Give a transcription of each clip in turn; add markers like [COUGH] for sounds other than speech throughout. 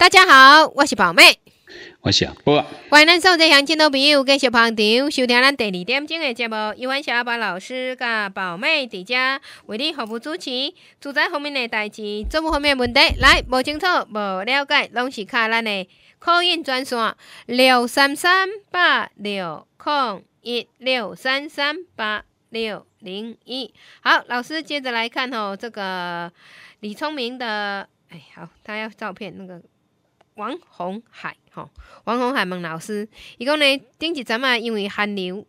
大家好，我是宝妹，我是波。欢迎咱所听《乡亲》的朋友继续捧场收听咱第二点钟的节目。今晚小阿宝老师甲宝妹在家为你服务主持，住宅方面的代志，做唔方面的问题，来，不清楚、不了解，拢是靠咱的客运专线六三三八六空一六三三八六零一。好，老师接着来看哦，这个李聪明的，哎，好，他要照片那个。王红海，吼，王红海问老师，伊讲呢，顶一阵啊，因为寒流，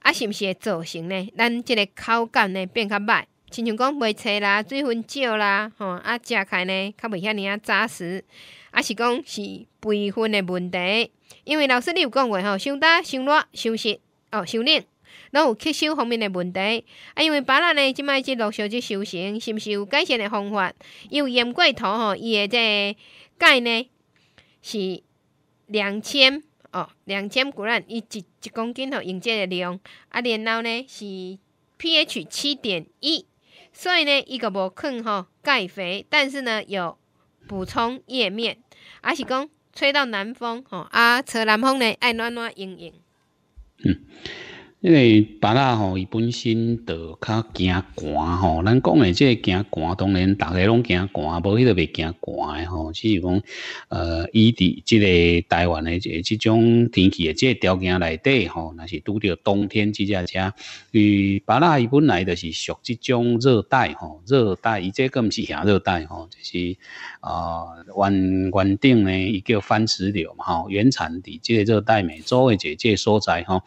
啊，是毋是会造成呢？咱即个口感呢，变较歹，亲像讲卖菜啦，水分少啦，吼，啊，食开呢，较袂遐尼啊扎实，啊，是讲是肥分的问题，因为老师你有讲过吼，伤大、伤热、伤湿、哦、伤冷，拢有吸收方面的问题，啊，因为本人呢，即摆即陆续只修行，是毋是有改善的方法？伊有盐过头吼，伊的即钙呢？是两千哦，两千果然一一公斤吼用这个量，啊，然后呢是 pH 七点一，所以呢伊个无坑吼钙肥，但是呢有补充叶面，啊是讲吹到南风吼，啊吹南风呢爱暖暖盈盈。因为芭拿吼，伊本身都较惊寒吼，咱讲的这个惊寒，当然大家拢惊寒，无迄个袂惊寒诶吼。只是讲，呃，伊伫即个台湾的个即种天气的个条件内底吼，若是拄着冬天即只车。伊芭拿伊本来就是属即种热带吼，热带，伊这更毋是亚热带吼，就是啊，原原定呢，伊叫番石榴嘛吼，原产地即个热带美洲的这这所在吼。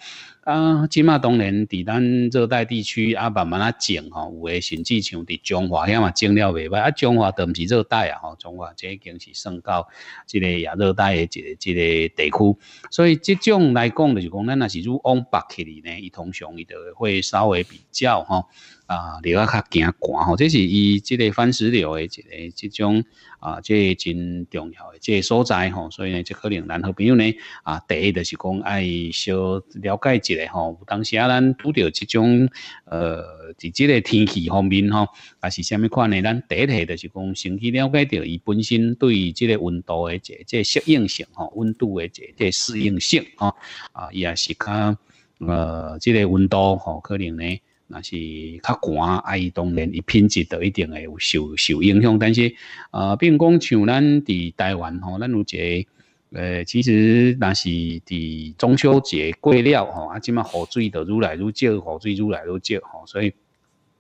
啊，即嘛当然，伫咱热带地区啊，慢慢啊种吼，有诶，甚至像伫中华，也嘛种了未歹。啊，中华毋是热带啊，吼，中华即已经是算到即个亚热带诶，个即个地区。所以即种来讲，就讲咱若是如往北去呢，伊通常伊都会稍微比较哈。啊，流啊较惊寒吼，这是伊即个番石榴诶，即个即种啊，即真重要诶，即个所在吼，所以呢，即可能咱好朋友呢，啊，第一就是讲爱小了解一下吼。当时啊，咱拄着即种，呃，伫即个天气方面吼，啊是虾米款呢？咱第一个就是讲先去了解着伊本身对即个温度诶，即即适应性吼，温度诶，即即适应性吼，啊，伊也是较，呃，即个温度吼，可能呢。那是较寒，伊当然伊品质都一定会有受受影响。但是，呃，比如讲像咱伫台湾吼，咱有一个，呃，其实那是伫中秋节过了吼，啊，即马雨水就愈来愈少，雨水愈来愈少吼，所以。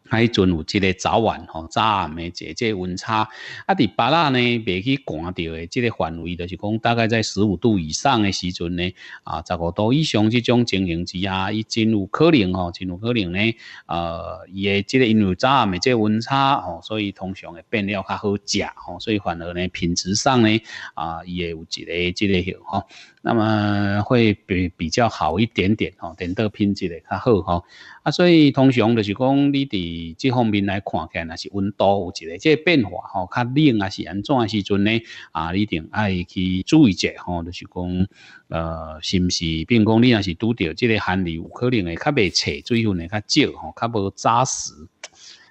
迄阵有即个早晚吼，早晚诶，即即温差，啊，伫北啦呢，未去寒到诶，即个范围，就是讲大概在十五度以上诶时阵呢，啊，十五度以上即种情形之下，伊真有可能吼，真有可能呢，呃，伊诶即个因为早晚诶即个温差吼，所以通常会变了较好食吼，所以反而呢，品质上呢，啊，伊会有一个即个许吼。那么会比比较好一点点哦，点到品质嘞较好哈啊，所以通常就是讲，你伫即方面来看起，啊，是温度有一个即变化哈，较冷啊是安怎时阵呢啊，一定爱去注意一下哈，就是讲呃，是毋是并讲你若是拄到即个寒流，有可能会较袂切，水分呢较少哈，较无扎实，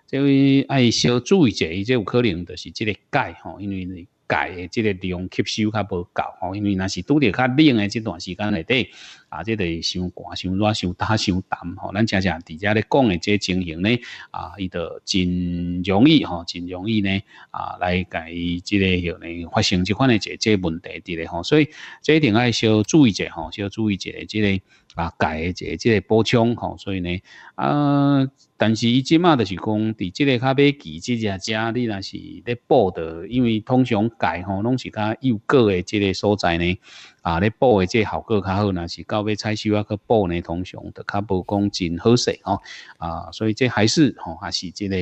这位爱小注意一下，伊即有可能就是即个钙哈，因为介的这个量吸收较无够吼，因为那是拄着较冷的这段时间内底啊，即个伤寒、伤热、伤焦、伤淡吼，咱恰恰底遮咧讲的这情形咧啊，伊就真容易吼，真容易呢啊，来介伊这个吼呢发生这款的这问题的吼，所以这一定爱小注意者吼，小注意者即个。啊，改的即个即个补充吼，所以呢，啊，但是伊即马就是讲，伫即个较尾即只遮你若是咧补的，因为通常改吼，拢是较幼个的即个所在呢，啊，咧补的即个效果较好，若是到尾采收啊去补呢，通常的较无讲真好势吼，啊，所以这还是吼，还是即个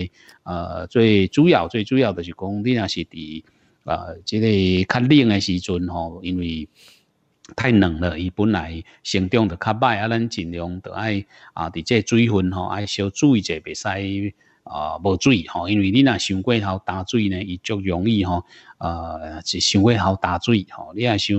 呃最主要最主要就是讲，你若是伫啊即个较冷的时阵吼，因为。太冷了，伊本来生长就较歹啊，咱尽量就爱啊，伫这水分吼，爱少注意者，袂使啊无水吼，因为你若上过头打水呢，伊足容易吼呃，就上过头打水吼，你若想，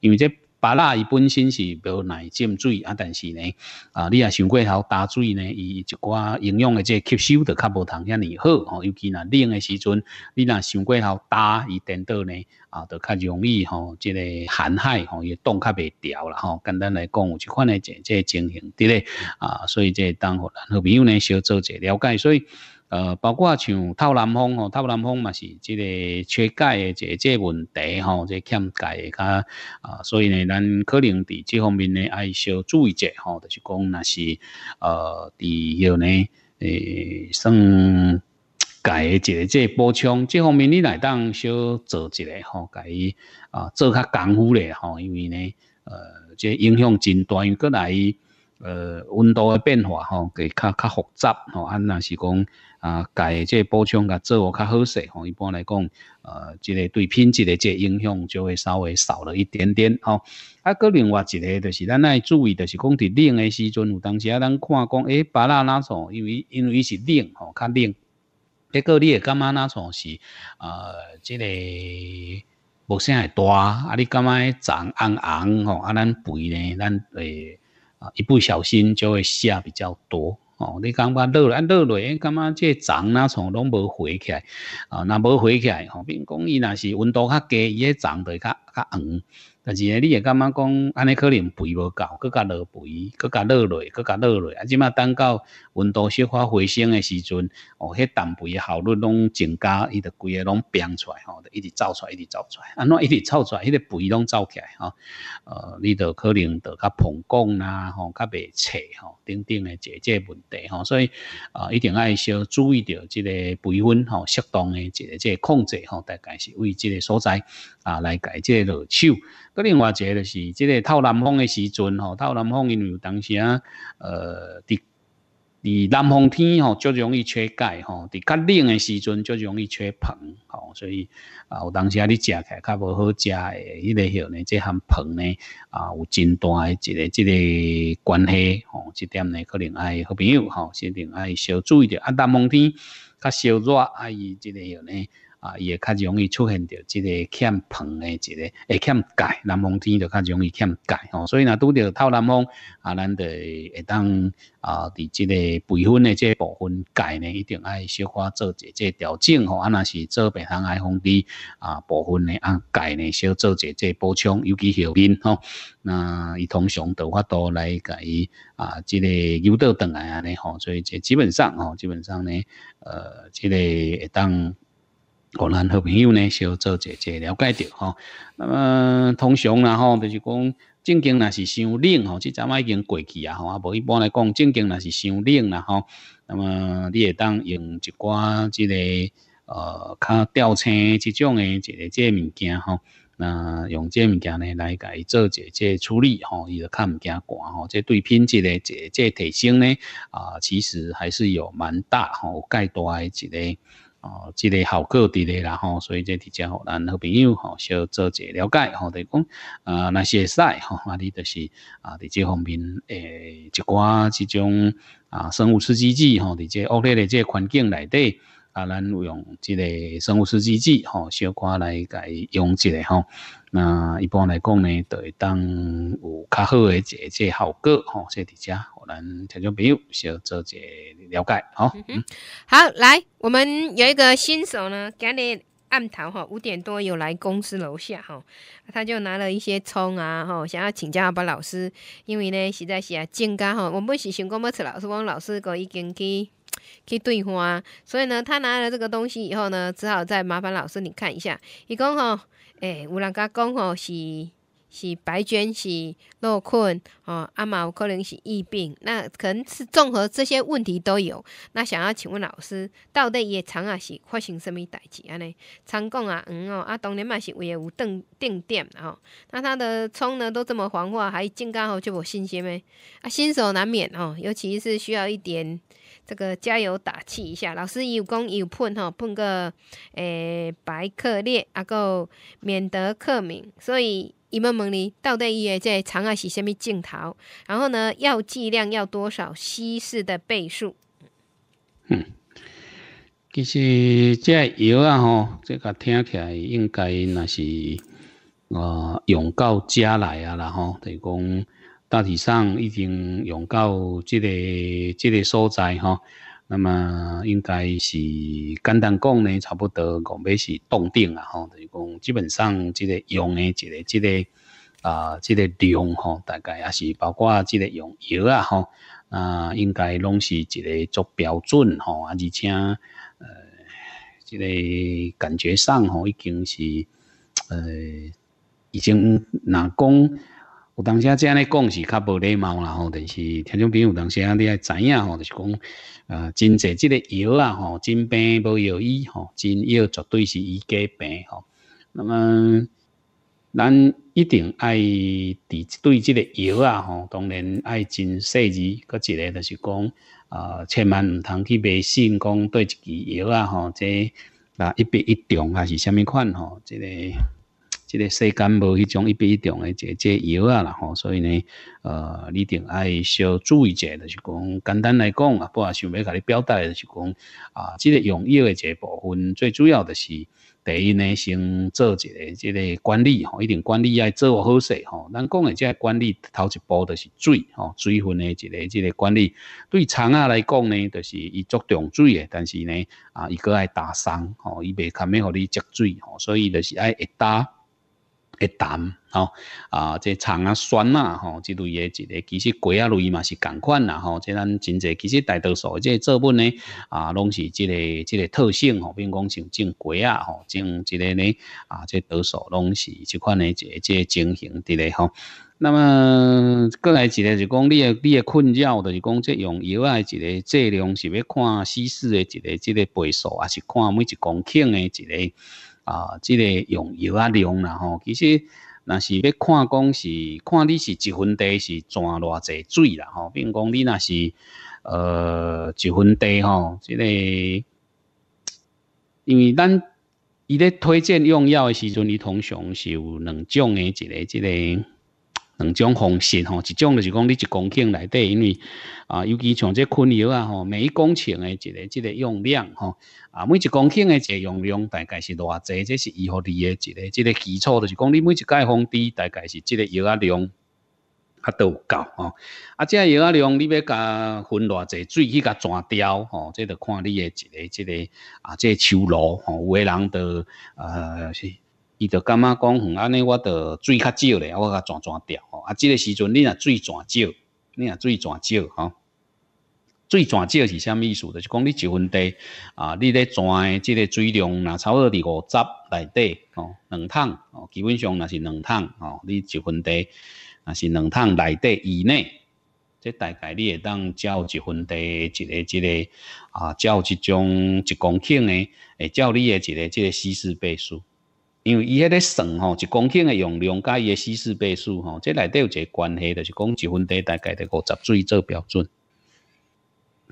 因为这。芭乐伊本身是无耐浸水啊，但是呢，啊，你若想过头打水呢，伊一寡营养的这吸收就较无通遐尼好吼。尤其若冷的时阵，你若想过头打，伊颠倒呢，啊，就较容易吼，即个寒害吼，伊冻较袂调啦吼。简单来讲，有即款的这这情形，对咧啊。所以这当互咱好朋友呢，小做一下了解，所以。呃，包括像透南风吼，透南风嘛是即个缺钙诶一个即个问题吼，即个缺钙诶，较啊，所以呢，咱可能伫这方面呢爱少注意者吼，就是讲若是呃，伫迄呢诶，算钙诶一个即个补充，这方面你来当少做一下吼，甲伊啊做较功夫咧吼，因为呢，呃，即影响真大，又搁来呃温度诶变化吼，佮较较复杂吼，安那是讲。啊，家嘅即补充甲做嘅较好些吼。一般来讲，呃，即个对品质嘅即影响就会稍微少了一点点吼。啊，个另外一个就是咱爱注意，就是讲伫冷的时阵，有当时啊，咱看讲，诶，巴蜡蜡虫，因为因为伊是冷吼，较冷。结果你会感觉那虫是，呃，即个无啥会大啊，你干嘛长红红吼啊？咱肥呢，咱诶啊，一不小心就会下比较多。哦，你感觉热了，热了，感觉这长那从拢无回起来，啊，那无回起来，何必讲伊若是温度较低，伊咧长会较较黄。但是呢，你也干嘛讲？安尼可能肥无够，更加落肥，更加落累，更加落累。啊，即码等到温度小化回升的时阵，哦，迄蛋白效率拢增加，伊的规个拢变出来吼，就一直走出来，一直走出来。啊，那一直走出来，迄个肥拢走起来吼。呃，你就可能就较膨光啦，吼，较袂脆吼，等等的这这问题吼。所以啊，一定爱小注意着即个肥温吼，适当的这个控制吼，大概是为即个所在。啊，来解这落手。搁另外一个就是，即个透南风的时阵吼，透南风因为有当时啊，呃，伫伫南风天吼，就容易缺钙吼。伫较冷的时阵，就容易缺硼吼。所以啊，有当时啊，你食起来较无好食的，迄个吼呢，即含硼呢啊，有真大一个即个关系吼。即点呢，可能爱好朋友吼，是一定爱少注意着。啊，南风天较烧热，伊即个吼呢。啊，伊会较容易出现着即个欠硼诶一个，会欠钙，南方天就较容易欠钙吼。所以若拄着透南方啊，咱着会当啊，伫即个培训诶即部分钙呢，一定爱小可做一即调整吼。啊，若是做病虫爱防治啊，部分诶啊钙呢，小做一即补充，尤其后面吼。那伊通常都或多或甲伊给啊，这个诱导豆来安尼吼。所以即基本上吼，基本上呢，呃，这个会当。互咱好朋友呢，是做者者了解着吼。那么通常啦，哈，就是讲正经若是伤冷吼，即阵们已经过去啊，吼，啊，无一般来讲正经若是伤冷啦，哈。那么你会当用一、寡即个呃，较吊车即种诶一个即个物件吼。那用即物件呢来改做一、些处理吼，伊的较物惊寒吼。即对品质的即即提升呢啊，其实还是有蛮大吼，哈，大多一、个哦，这个效果之类，然后所以这前互咱好朋友吼少做些了解，吼就讲啊，那些赛吼，那你就是啊伫这方面诶一寡这种啊生物刺激剂吼，伫这恶劣的这环境内底。啊，咱用这个生物试剂吼，小可来改用这个吼。那一般来讲呢，都会当有较好诶，即解效果吼。谢谢大家，我咱听众朋友小做个了解吼。嗯嗯，好，来，我们有一个新手呢，今日暗头哈，五点多有来公司楼下哈，他就拿了一些葱啊哈，想要请教把老师，因为呢，实在是啊，正家哈，我们是想讲要找老师帮老师讲已经去。去对话，所以呢，他拿了这个东西以后呢，只好再麻烦老师你看一下。伊讲吼，诶，有人甲讲吼是是白绢是落困吼，啊嘛有可能是疫病，那可能是综合这些问题都有。那想要请问老师，到底叶长啊是发生什么代志安呢？长共啊黄哦，啊当然嘛是为了有定定点哦。那他的葱呢都这么黄化，还进刚好就无信心诶。啊，新手难免哦，尤其是需要一点。这个加油打气一下，老师有攻有喷哈，喷个诶白克列啊，够免得克敏。所以伊问问你到底伊个在长是虾米镜头？然后呢，药剂量要多少？稀释的倍数？嗯，其实这药啊吼，这个听起来应该若是啊用到家来啊啦吼，等于讲。大体上已经用到这个、这个所在哈，那么应该是简单讲呢，差不多讲，米是洞定啊，哈，就是讲基本上这个用的这个、这个啊、这个量哈，大概也是包括这个用油啊，哈啊，应该拢是一个做标准啊而且呃，这个感觉上吼，已经是呃，已经哪讲。有当时这样咧讲是较无礼貌啦吼，但是听众朋友当时啊，你爱知影吼，就是讲呃，真济即个药啊吼，真病无药医吼，真药绝对是一剂病吼。那么咱一定爱对对即个药啊吼，当然爱真细致。搁一个就是讲啊，千万毋通去迷信，讲对一支药啊吼，即啊一比一重啊是虾米款吼，这个。即个世间无一种一比一重诶，即即药啊啦吼，所以呢，呃，你顶爱小注意者，就是讲简单来讲啊，不啊，想要甲你表达，就是讲啊，即个用药诶即部分最主要的是第一呢，先做一个即个管理吼，一定管理爱做好势吼。咱讲诶即管理头一步就是水吼，水分诶一个即个管理对肠啊来讲呢，就是伊作重水诶，但是呢啊，伊个爱打伤吼，伊未堪咩互你积水吼，所以就是爱一打。咸淡吼啊，即长啊、酸啊吼即类诶一个，其实鸡啊类嘛是共款啦吼。即咱真侪其实大多数即作物呢啊，拢是即个即个特性吼，比如讲像种果啊吼，种即个呢啊，即多数拢是即款诶一即情形伫咧吼。那么过来一个就讲，你诶你诶困扰，就是讲即用药啊，一个质量是要看稀释诶一个即个倍数，还是看每一公顷诶一个？啊，这个用药啊量啦吼，其实若是要看，讲是看你是一分地是钻偌济水啦吼，并讲你若是呃一分地吼，这个因为咱伊咧推荐用药诶时阵，伊通常是有两种诶，一个即个。两种方式吼，一种就是讲你一公顷内底，因为啊，尤其像这昆药啊吼，每一公顷的一个这个用量吼，啊，每一公顷的这个用量大概是偌济，这是伊合理的一个这个基础，就是讲你每一块荒地大概是这个药啊量，它都够吼。啊，这药啊量你要加分偌济水去甲抓掉吼，这得看你的一个这个啊，这收入吼，有诶人都呃是。伊就感觉讲？安尼我着水较少咧，我甲转转掉吼。啊，这个时阵，你若水转少，你若水转少吼，水转少是啥意思的？是讲你一分地啊，你咧转诶，即个水量，若差不多伫五十内底吼，两桶吼，基本上若是两桶哦，你一分地若是两桶内底以内，即大概你会当照一分地，一个一个啊，照一种一公顷诶，诶，照你诶一个一个稀释倍数。因为伊迄个算吼，一公斤诶用量加伊诶稀释倍数吼，即内底有一个关系，就是讲一分地大概得五十水做标准。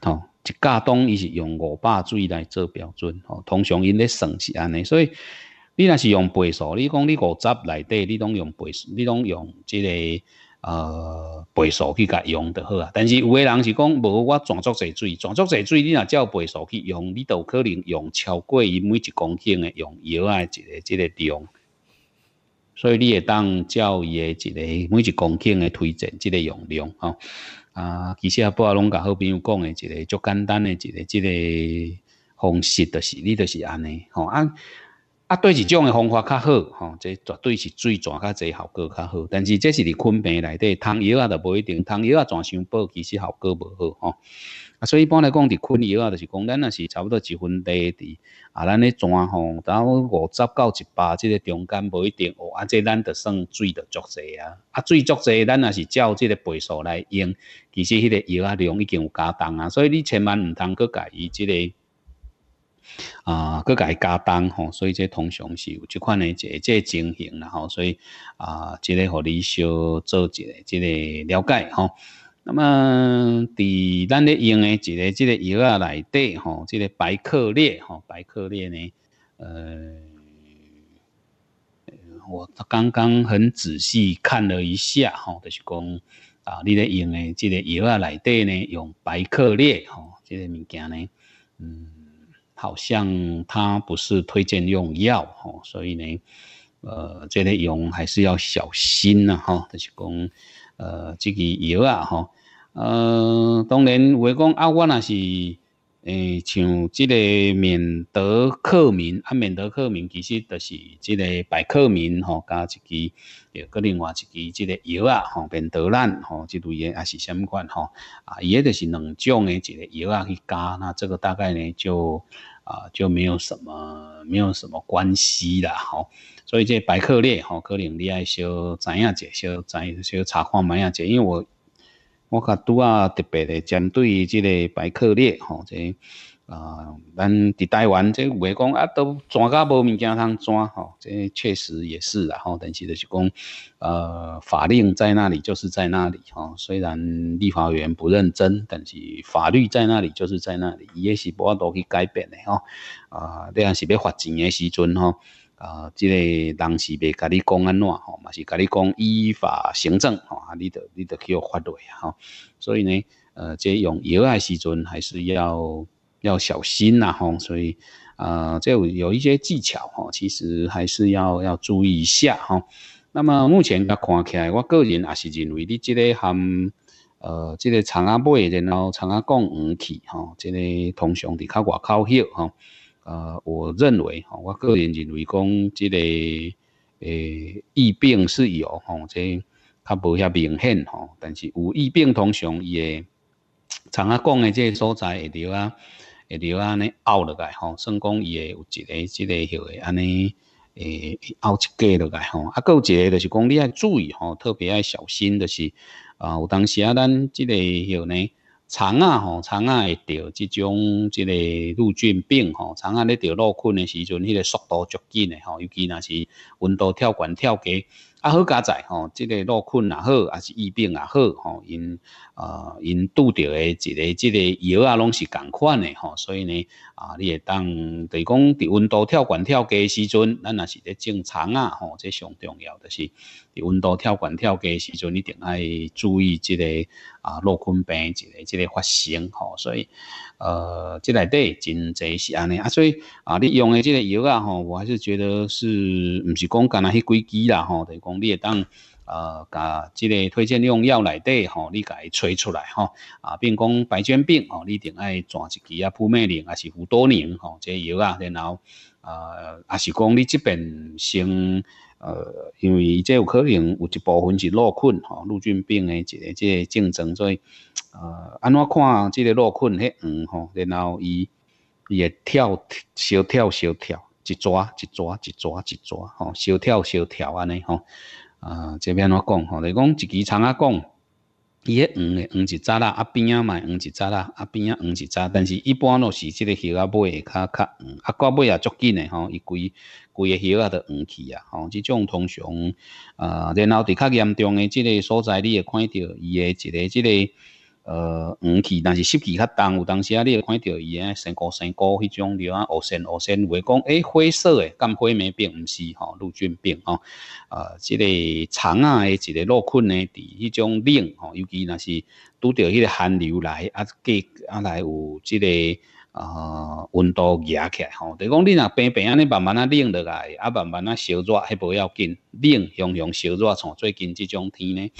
吼，一家当伊是用五百水来做标准。吼，通常因咧算是安尼，所以你若是用倍数，你讲你五十内底，你拢用倍数，你拢用即个。呃，倍数去甲用就好啊！但是有诶人是讲，无我全足侪水，全足侪水，你若照倍数去用，你都可能用超过伊每一公顷诶用药啊，一个，一个量。所以你会当照伊诶一个每一公顷诶推荐，一个用量吼啊，其实阿波拢甲好朋友讲诶一个，足简单诶一个，一个方式，就是你就是安尼，吼啊。啊，对一种诶方法较好吼，这绝对是水泉较济，效果较好。但是这是伫昆病内底，汤药啊都无一定，汤药啊全伤补，其实效果无好吼。啊，所以一般来讲，伫昆药啊，就是讲咱若是差不多一分地伫啊，咱咧泉吼，大五十到一百即个中间无一定哦。啊，即咱就算水着足侪啊，啊水足侪，咱若是照即个倍数来用。其实迄个药啊量已经有加重啊，所以你千万毋通佫改伊即个。啊，甲个加单吼，所以这通常是有即款的一个即情形啦吼，所以啊，即个，互你小做一个即个了解吼。那么，伫咱咧用的一个即个药啊内底吼，即个白克列吼，白克列呢，呃，我刚刚很仔细看了一下吼，就是讲啊，你咧用的即个药啊内底呢，用白克列吼，即个物件呢，嗯。好像他不是推荐用药，吼，所以呢，呃，这类药还是要小心呐，哈，就是讲，呃，这个药啊，哈，呃，当然我讲啊，我那是，诶，像这个免得克明啊，免得克明其实就是这个百克明，哈，加一支又个另外一支这个药啊，哈，免得烂，哈，这类也还是相关，哈，啊，也就是两种的这个药啊去加，那这个大概呢就。啊，就没有什么，没有什么关系啦，吼。所以这白克列，吼，可能你爱少知影者，少知少查看买下者，因为我我较拄啊特别的，针对这个白克列，吼，这。啊，咱伫台湾，即有话讲啊，都抓甲无物件通抓吼，即确实也是啊吼。但是就是讲，呃，法令在那里就是在那里吼。虽然立法院不认真，但是法律在那里就是在那里，也是无法度去改变诶吼。啊，你要是要罚钱诶时阵吼，啊，即个人是别甲你讲安怎吼，嘛是甲你讲依法行政吼，你得你得去有法律啊吼。所以呢，呃，即用药诶时阵还是要。要小心呐，吼，所以，呃，这有有一些技巧，吼，其实还是要要注意一下，吼。那么目前看起来，我个人也是认为，你这个含，呃，这个长啊买，然后长仔供黄去吼，这个通常伫较外靠些，吼。呃，我认为，吼，我个人认为讲，这个，诶，疫病是有，吼，这它不遐明显，吼，但是有疫病通常伊诶长啊供诶这些所在会着啊。会另安尼凹落来吼，算讲伊会有一个、一个许个安尼，诶，凹一过落来吼，啊，够有一个就是讲，你要注意吼，特别要小心，就是啊，有当时啊，咱这个许呢，虫啊吼，虫啊会着这种这个陆菌病吼，虫啊咧着落困的时阵，迄个速度足紧的吼，尤其若是温度跳悬跳低。啊好加载吼，即个落困也好，啊是疫病也好，吼，因啊因拄着诶一个即个药啊拢是共款诶吼，所以呢啊，你会当就是讲伫温度跳悬跳低诶时阵，咱若是咧正常啊吼，这上重要就是伫温度跳悬跳低诶时阵，一定爱注意即个。啊，落坤病一个一个发生吼，所以，呃，这里底真侪是安尼啊，所以啊，你用的这个药啊，吼，我还是觉得是，毋是讲干那迄几支啦，吼，等是讲你会当呃，甲即个推荐用药内底吼，你该吹出来吼，啊，并讲白癣病哦，你定爱抓一支啊，扑灭灵还是氟多宁吼，个药啊，然后呃，还是讲你这边先。呃，因为这有可能有一部分是落困吼，陆军兵的一个这个竞争，所以呃，安怎看这个落困？嘿，黄吼，然后伊伊会跳小跳小跳，一抓一抓一抓一抓吼，小跳小跳安尼吼，啊，这边我讲吼，来讲一支常啊讲，伊迄黄诶黄一杂啦，啊边啊嘛黄一杂啦，啊边啊黄一杂，但是一般都是即个鱼啊尾较较黄，啊瓜尾也足紧诶吼，伊规。胃的肉啊，都黄气啊，吼，即种通常，呃，然后伫较严重诶即个所在，你会看到伊诶一个这个，呃，黄气，但是湿气较重，有当时啊，你会看到伊诶成菇成菇，迄种的啊，乌身乌身，袂讲诶灰色诶，干灰霉病毋是吼，绿菌病吼，呃，这个肠啊诶一个落菌诶伫迄种冷吼，尤其若是拄着迄个寒流来啊，计啊来有这个。啊，温度热起来吼，就讲你若平平安尼慢慢啊冷落来，啊慢慢啊烧热迄无要紧，冷用用烧热从最近即种天呢，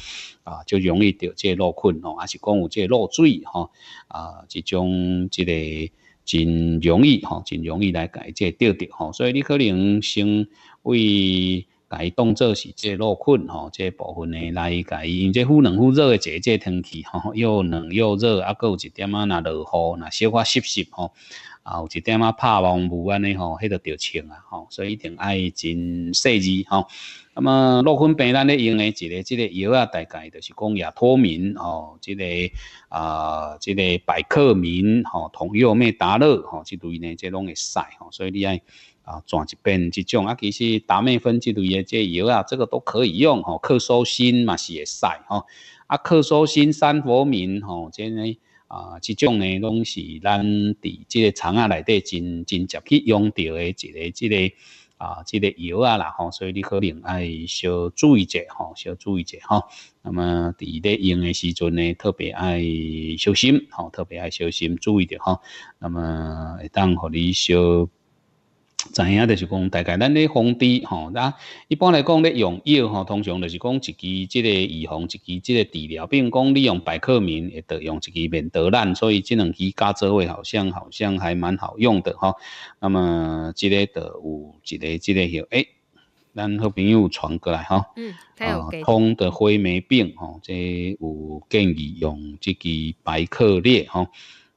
啊就容易着这落困吼，还是讲有这落水吼，啊即种即个真容易吼，真容易来改这钓掉吼，所以你可能先为。解当做是这落困吼，这部分的来解，因为这忽冷忽热的这这天气吼，又冷又热，啊，够有一点啊那落雨那消化湿湿吼，啊，有一点啊怕冷不安尼吼，迄个要穿啊吼，所以一定爱真细致吼。那么落困病，咱咧用的一个即个药啊，大概就是讲也脱敏吼，即个啊即个百克敏吼、同药咩打落吼，即类呢即拢会使吼，所以你爱。啊，转一遍这种啊，其实达美酚这类的这药啊，这个都可以用吼，克苏辛嘛是会使吼，啊克苏辛、三佛明吼，这呢啊，这种呢拢是咱伫这个肠啊内底真真常去用到的这个这个啊，这个药啊啦吼，所以你可能爱小注意者吼，小注意者吼，那么伫咧用的时阵呢，特别爱小心，吼，特别爱小心，注意点吼，那么会当互你小。知影就是讲，大概咱咧防治吼，那一般来讲咧用药吼，通常就是讲一支即个预防，一支即个治疗，并讲你用百克明也得用一支免得烂，所以这两支加做位好像好像还蛮好用的吼。那么即个得有一个即个，诶，咱好朋友传过来吼，嗯，太有啊，风的灰霉病吼，即有建议用一支百克列吼。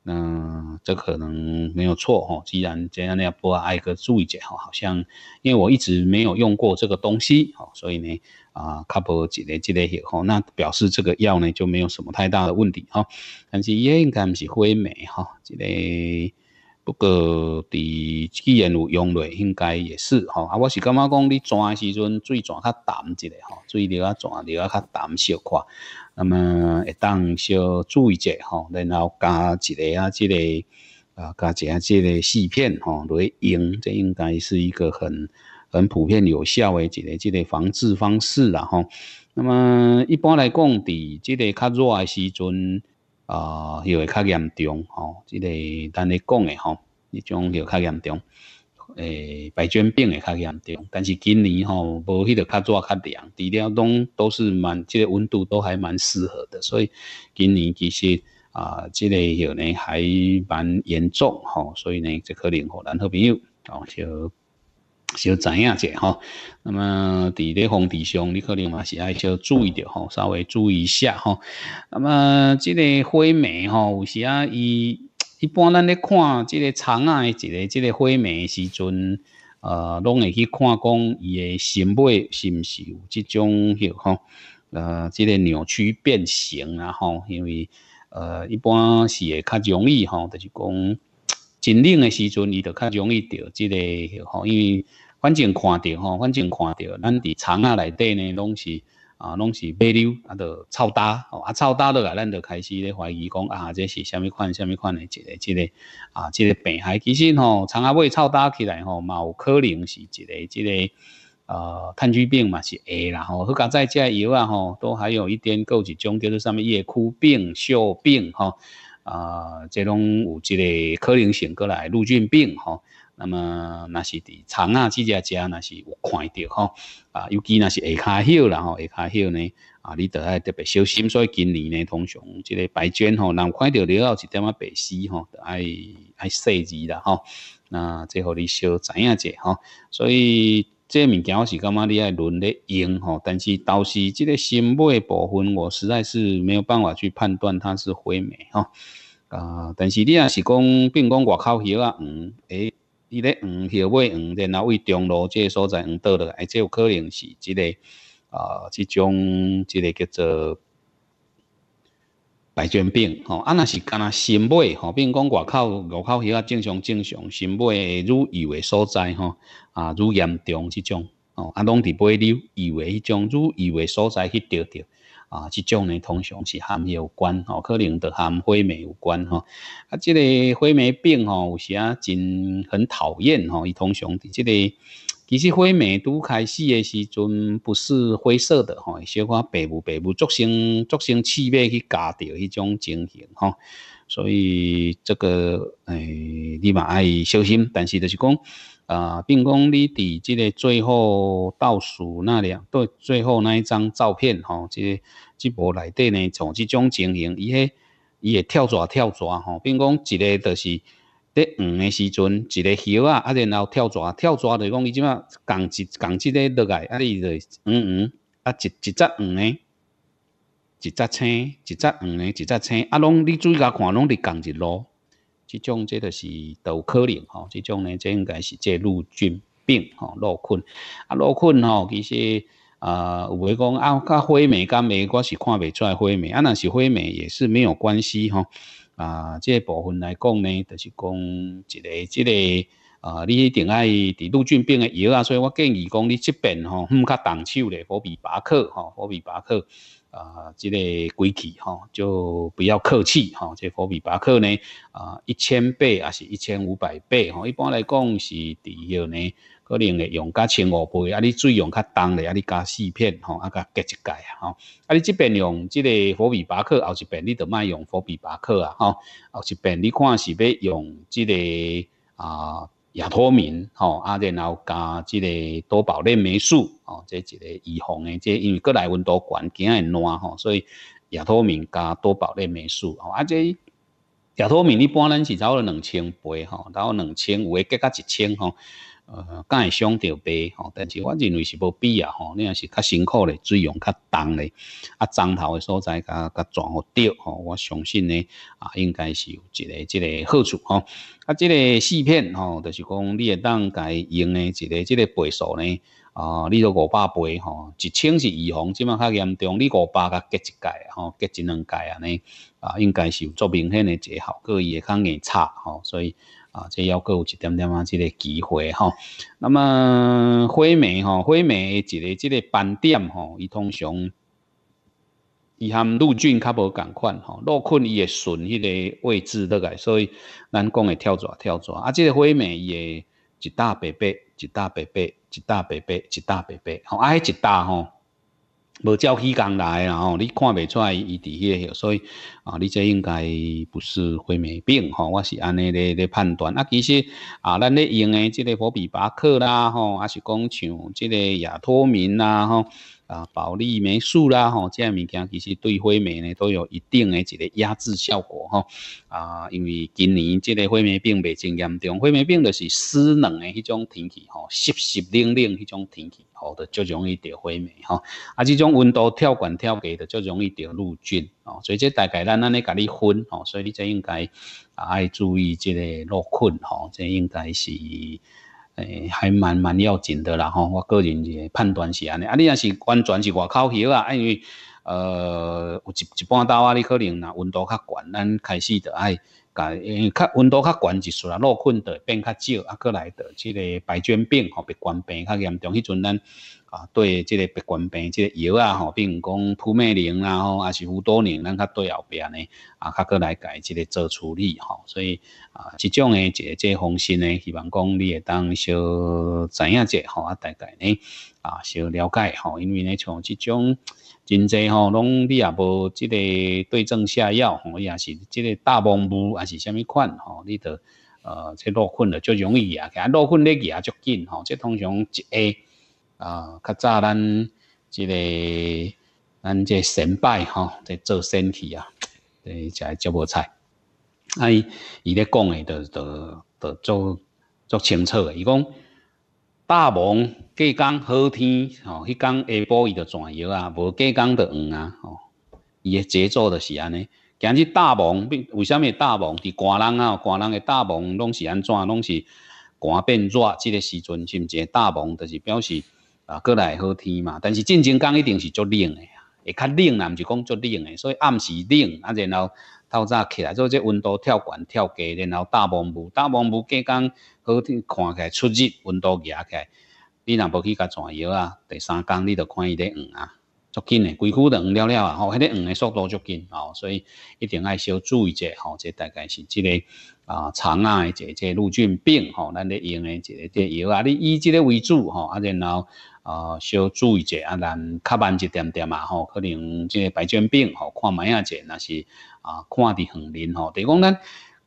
那这可能没有错哈。既然这样呢，不挨个注意一下哈，好像因为我一直没有用过这个东西哈，所以呢啊，couple 几年几类以后，那表示这个药呢就没有什么太大的问题哈。但是也应该是灰霉哈，这个。不过，伫既然有用落，应该也是吼。啊，我是感觉讲，你泉时阵，水泉较淡一点吼，水了啊泉了啊较淡小寡，那么一当小注意者吼，然后加一个啊，即个啊，加一个啊，个四片吼，蕊用，这应该是一个很很普遍有效诶，一个即个防治方式啦吼。那么，一般来讲，伫这个较热诶时阵。啊，迄个较严重吼，即个咱咧讲诶吼，迄种迄个较严重，诶，白绢病嘅较严重。但是今年吼，无迄个较热较凉，除了拢都是蛮即个温度都还蛮适合的，所以今年其实啊，即个迄个还蛮严重吼，所以呢，就可能互咱好朋友哦，就。就知影者吼？那么伫咧红地上，你可能嘛是爱少注意到吼，稍微注意一下吼。那么这个灰霉吼，有时啊，一一般咱咧看这个长啊，这个即个花眉时阵，呃，拢会去看讲伊个心脉是毋是有这种吼？呃，这个扭曲变形啊吼，因为呃，一般是会较容易吼，就是讲真冷的时阵，伊就较容易掉这个吼，因为。反正看着吼，反正看着咱伫仓啊内底呢，拢是啊，拢是马尿啊，着臭哒吼啊，臭哒落来，咱就开始咧怀疑讲啊，这是虾米款、虾米款的一个、一个啊，即个病害。其实吼，仓啊尾臭哒起来吼，嘛有可能是一个、一个呃炭疽病嘛是会啦吼。好，加再加药啊吼，都还有一点够一种叫做什么叶枯病、锈病吼，啊，这拢有一个可能性过来，陆菌病吼。那么那是伫长啊，几家家那是有看到吼啊，尤其那是二开叶，然后二开叶呢啊，你得爱特别小心。所以今年呢，通常即个白绢吼，能看到了后一点仔白丝吼，得爱爱细字啦吼。那最好你少知影者吼，所以这物件我是感觉你爱轮咧用吼，但是倒是即个心买部分，我实在是没有办法去判断它是灰美吼。啊。但是你若是讲，并讲外口叶啊，嗯，哎。伊咧黄穴尾黄然后位中路个所在黄倒落来，且有可能是这个啊，即种即个叫做白卷病吼。啊若是敢若心脉吼，并讲外口外口迄啊正常正常，心脉愈油诶所在吼啊愈严重即种哦，啊拢伫买流油诶迄种愈油诶所在去着着。啊，这种呢通常是含有关哦，可能都含灰霉有关哦。啊，这个灰霉病哦，有时啊真很讨厌哦。伊通常的这个，其实灰霉拄开始的时阵不是灰色的哦。小可白雾白雾作成作成气味去夹掉迄种情形哦。所以这个诶，你嘛要小心，但是就是讲。啊，并讲你伫即个最后倒数那两，最最后那一张照片吼，即即部内底呢，像即种情形，伊迄伊会跳蛇跳蛇吼，并讲一个就是伫黄诶时阵，一个叶啊，啊然后跳蛇跳蛇，就讲伊即摆共一共一个落来，啊伊就黄黄，啊一一只黄诶，一只青，一只黄诶，一只青，啊拢你注意甲看，拢伫共一路。这种，这都是都有可能哈。这种呢，这应该是这陆军病陆、落困啊，陆困吼，其实啊，有咧讲啊，甲灰霉、甲霉，我是看未出来灰霉。啊，那是灰霉也是没有关系哈。啊，这部分来讲呢，就是讲一个、一个啊，你一定爱滴陆军病的药啊，所以我建议讲你这边吼，毋较动手咧，火比巴克吼，火比巴克。啊，即个规矩哈，就不要客气哈。这佛比巴克呢，啊，一千倍还是一千五百倍哈。一般来讲是滴后呢，可能会用加千五倍啊。你水用较重的，啊，你加四片哈，啊，加隔一届啊。啊，你这边用即个佛比巴克，后一边你得卖用佛比巴克啊，哈，后一边你看是要用即个啊。亚托明吼，啊，然后加这个多宝链霉素哦，这一个预防的，这因为过来温度高，今会烂吼，所以亚托明加多宝链霉素哦，啊，这亚托明一般咱是走了两千倍吼，然后两千有的加到一千吼。呃，敢会伤着白吼，但是我认为是无必要吼。你若是较辛苦咧，水用较重咧，啊，枕头诶所在甲甲全互掉吼。我相信呢，啊，应该是有一个即个好处吼。啊，即个四片吼，就是讲你会当伊用诶一个即个倍数呢，啊，你都五百倍吼，一千是预防，即嘛较严重，你五百甲隔一届吼，隔一两届安尼啊，应该是有足明显诶一个效果，伊会较硬差吼，所以。啊，这要各有一点点嘛，这个机会哈。那么灰眉哈，灰眉一个这个斑点哈，伊通常伊含陆菌较无共款哈，落困伊会顺迄个位置落来，所以咱讲会跳蛇跳蛇啊，这个灰眉伊会一大白白，一大白白，一大白白，一大白白，吼、啊，迄一大吼。无照起工来啦吼，你看袂出来伊伫迄个，所以啊，你这应该不是灰霉病吼，我是安尼咧咧判断。啊，其实啊，咱咧用诶，即个伏比巴克啦吼，啊是讲像即个亚托明啦吼，啊，保利霉素啦吼，即个物件其实对灰霉呢都有一定诶一个压制效果吼。啊，因为今年即个灰霉病袂真严重，灰霉病著是湿冷诶迄种天气吼，湿湿冷冷迄种天气。哦，就容易得灰霉哈，啊，这种温度跳管跳低的就容易得入菌哦，所以这大概咱安尼甲你分哦，所以你这应该爱注意这个落菌吼，这应该是诶还蛮蛮要紧的啦我个人也判断是安尼，啊，你要是完全是外口鱼啊，因为呃有一一半斗啊，你可能温度较悬，咱开始就爱。噶，因为较温度较悬一撮啦，落困会变较少，啊，过来的，即个白绢病吼、白冠病较严重，迄阵咱啊对即个白冠病即个药啊吼，比如讲扑灭灵啦吼，还是乌多年，咱较对后边呢，啊，较过来改即个做处理吼，所以啊，即种诶，即即个方式呢，希望讲你也当小知影者吼，啊，大概呢啊小了解吼，因为呢，像即种。真侪吼，拢你也无即个对症下药吼，也是即个大盲目，也是虾物款吼？你著呃，即落困著足容易啊，啊，落困咧起足紧吼。即通常一下啊，较早咱即个咱这神拜吼，这做身体啊，等食就足无菜。啊，伊伊咧讲诶，着着着做做清楚诶，伊讲。大王过江好天，吼，迄天下晡伊就转热啊，无过江就黄啊，吼，伊诶节奏就是安尼。今日大王，为啥物大王伫寒人啊？寒人诶大王拢是安怎？拢是寒变热，即个时阵是毋是？大王就是表示啊，过来好天嘛。但是进前讲一定是足冷诶，会较冷啦，毋是讲足冷诶，所以暗时冷啊，然后透早起来做这温度跳悬跳低，然后大王雾，大王雾过江。好，你看起来出日温度热起，你若无去甲晒药啊，第三天你就看伊咧黄啊，足紧诶，规久都黄了了啊！吼，迄个黄的速度足紧吼，所以一定爱小注意者吼。这大概是即个啊肠啊，即即陆菌病吼，咱咧用个即个药啊，你以即个为主吼，啊然后啊小注意者啊，咱较慢一点点啊吼，可能即个白渐病吼，看卖啊者若是啊，看伫横面吼，等于讲咱。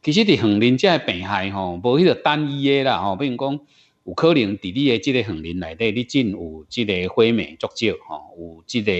其实伫杏林遮个病害吼，无迄个单一诶啦吼。比如讲，有可能伫你诶即个杏林内底，你真有即个灰霉足少吼，有即个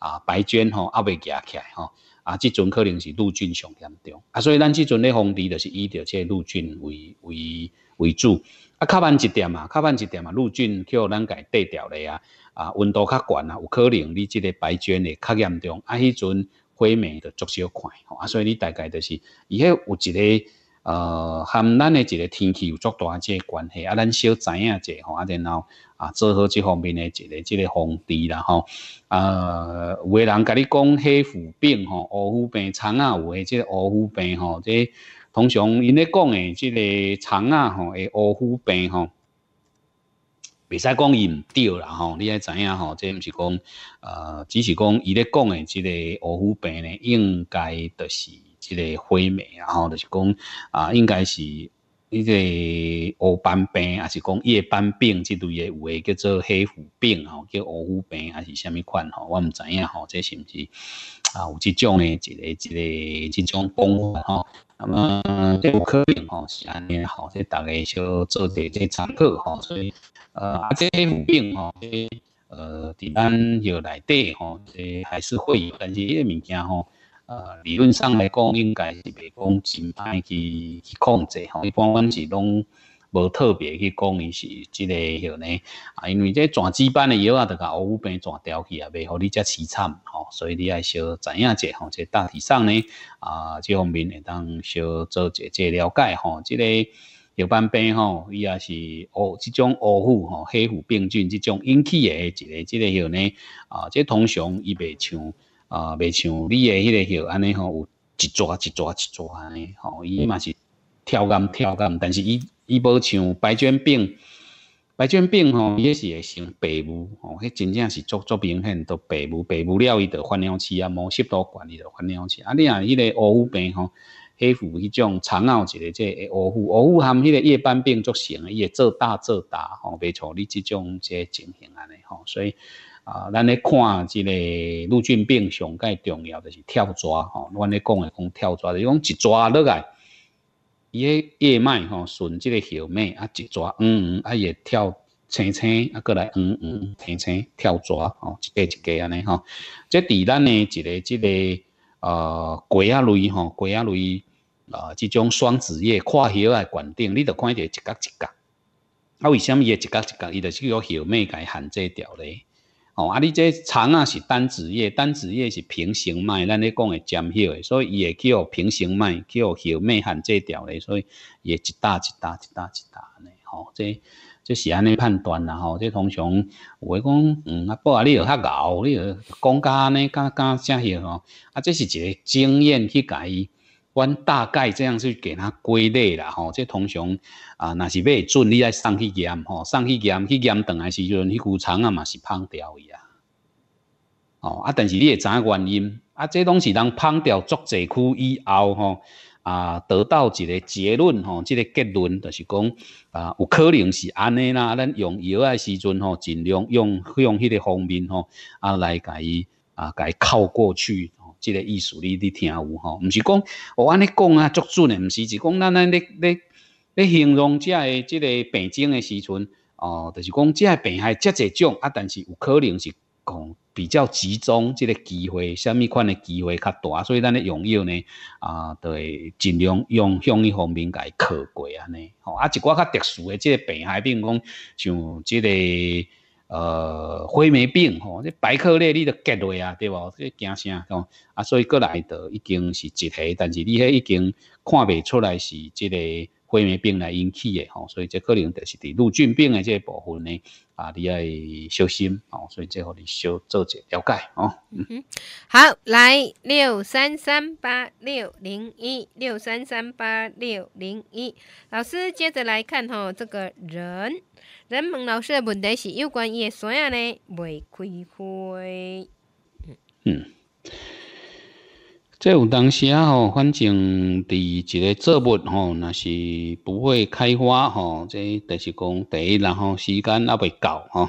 啊白绢吼压未起起来吼。啊，即阵可能是陆军上严重，啊，所以咱即阵咧防治就是以着个陆军为为为主。啊，较慢一点啊，较慢一点啊，陆军叫咱家缀掉咧啊。啊，温度较悬啊，有可能你即个白绢会较严重，啊，迄阵。灰霉的作小吼，啊，所以你大概就是伊迄有一个呃含咱的一个天气有足大多个关系，啊，咱小知影者吼，啊，然后啊做好即方面的一个这个防治啦，吼，啊，有诶人甲你讲黑腐病吼、乌腐病虫啊，有诶，即个恶腐病吼，即通常因咧讲诶，即个虫啊吼，诶乌腐病吼。袂使講伊毋掉啦，吼，你爱知影吼，即毋是講，呃，只是講，伊咧講诶，即個乌虎病咧，應該著是即個灰霉，然後著是講，啊，應該是迄個乌斑病，還是講葉斑病，即類诶，有诶叫做黑虎病吼，叫乌虎病，還是咩款？吼，我毋知影吼，这是毋是啊，有即種诶，即个即个即種病，法？那啊，呢個科病，嗬，係是安尼吼，这大家少做啲啲参考，嗬，所以。呃，阿这病吼，这呃，伫咱吼内底吼，这还是会有，但是这物件吼，呃，理论上来讲，应该是袂讲真难去去控制吼。一般阮是拢无特别去讲，伊是即个吼呢，啊，因为这转机班的药啊，得甲乌五病转调去啊，袂互你遮凄惨吼，所以你爱小知影者吼，即大体上呢，啊，这方面会当小做者即了解吼，即个。白斑病吼，伊也是乌即种乌虎吼，黑虎病菌即种引起诶一个，即个许呢啊，即通常伊未像啊未像你诶迄个许安尼吼，有一抓一抓一抓安尼吼，伊嘛是跳干跳干，但是伊伊无像白绢病，白绢病吼也是会成白毛吼，迄真正是足足明显都白毛白毛了伊着发鸟翅啊，毛屑都管伊着发鸟翅啊，你啊迄个乌虎病吼。F 腹迄种长毛一个，即个乌腹，乌腹含迄个夜斑病作成，伊会做大做大吼，没错，你即种即情形安尼吼，所以啊，咱咧看即个陆军病上概重要就是跳抓吼，我咧讲诶讲跳抓，就讲一抓落来，伊个叶脉吼顺即个叶脉啊一抓嗯嗯，啊也跳青青啊过来嗯嗯，青青跳抓吼，一个一个安尼吼，即伫咱诶一个即个呃鸡仔类吼鸡仔类。啊，即种双子叶跨叶诶管顶，你着看着一角一角。啊，为什么伊诶一角一角，伊着去用叶脉伊限制条咧？哦，啊，你这长啊是单子叶，单子叶是平行脉，咱咧讲诶尖叶，所以伊会叫平行脉，叫叶脉限制条咧。所以伊会一大一大一大一大咧。吼，这这是安尼判断啦。吼，这通常有诶讲，嗯，啊，不啊，你着较熬，你着讲加安尼，加加正叶吼。啊，这是一个经验去甲伊。阮大概这样去给他归类啦，吼，这通常啊，若是要准你再送去验，吼，送去验去验，等下时阵迄估长啊嘛是胖掉伊啊。哦啊，但是你会知影原因，啊，这拢是人胖掉足侪区以后，吼啊，得到一个结论，吼，这个结论就是讲啊，有可能是安尼啦，咱用药的时阵吼，尽量用用迄个方面吼，啊来甲伊啊伊靠过去。即个意思你你听有吼，毋是讲，我安尼讲啊足准诶，毋是就讲，咱咱咧咧咧形容遮个即个病症的时阵哦，就是讲遮个病害遮侪种啊，但是有可能是讲比较集中，即个机会，虾米款的机会较大，所以咱咧用药呢啊，都会尽量用向一方面来靠过安呢，吼，啊，一寡较特殊的即个病害，比如讲像即个。呃，灰霉病吼，这白克列你都隔离啊，对无？这惊啥，吼？啊，所以过来的已经是集体，但是你迄已经看未出来是这个灰霉病来引起的吼，所以这可能就是伫陆菌病的这个部分呢啊，你要小心哦。所以最好你小做一了解哦。嗯，好，来六三三八六零一六三三八六零一，老师接着来看哈，这个人。咱问老师的问题是有关伊的山啊呢，未开花。嗯，这有当时啊吼，反正伫一个作物吼，那是不会开花吼。这但是讲第一，然后时间阿未到吼，